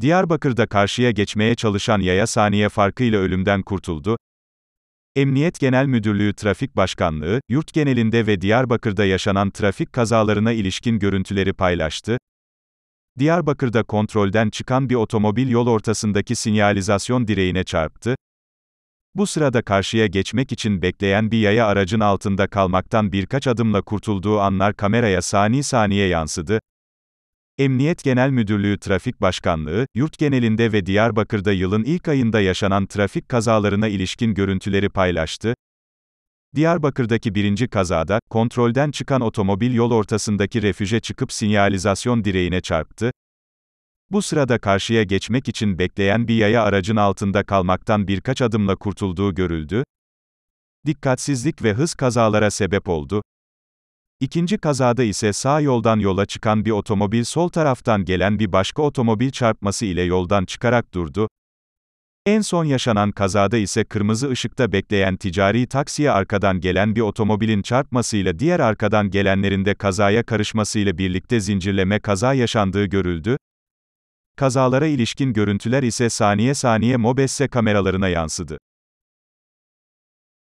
Diyarbakır'da karşıya geçmeye çalışan yaya saniye farkıyla ölümden kurtuldu. Emniyet Genel Müdürlüğü Trafik Başkanlığı, yurt genelinde ve Diyarbakır'da yaşanan trafik kazalarına ilişkin görüntüleri paylaştı. Diyarbakır'da kontrolden çıkan bir otomobil yol ortasındaki sinyalizasyon direğine çarptı. Bu sırada karşıya geçmek için bekleyen bir yaya aracın altında kalmaktan birkaç adımla kurtulduğu anlar kameraya saniye saniye yansıdı. Emniyet Genel Müdürlüğü Trafik Başkanlığı, yurt genelinde ve Diyarbakır'da yılın ilk ayında yaşanan trafik kazalarına ilişkin görüntüleri paylaştı. Diyarbakır'daki birinci kazada, kontrolden çıkan otomobil yol ortasındaki refüje çıkıp sinyalizasyon direğine çarptı. Bu sırada karşıya geçmek için bekleyen bir yaya aracın altında kalmaktan birkaç adımla kurtulduğu görüldü. Dikkatsizlik ve hız kazalara sebep oldu. İkinci kazada ise sağ yoldan yola çıkan bir otomobil sol taraftan gelen bir başka otomobil çarpması ile yoldan çıkarak durdu. En son yaşanan kazada ise kırmızı ışıkta bekleyen ticari taksiye arkadan gelen bir otomobilin çarpmasıyla diğer arkadan gelenlerin de kazaya karışmasıyla birlikte zincirleme kaza yaşandığı görüldü. Kazalara ilişkin görüntüler ise saniye saniye mobesse kameralarına yansıdı.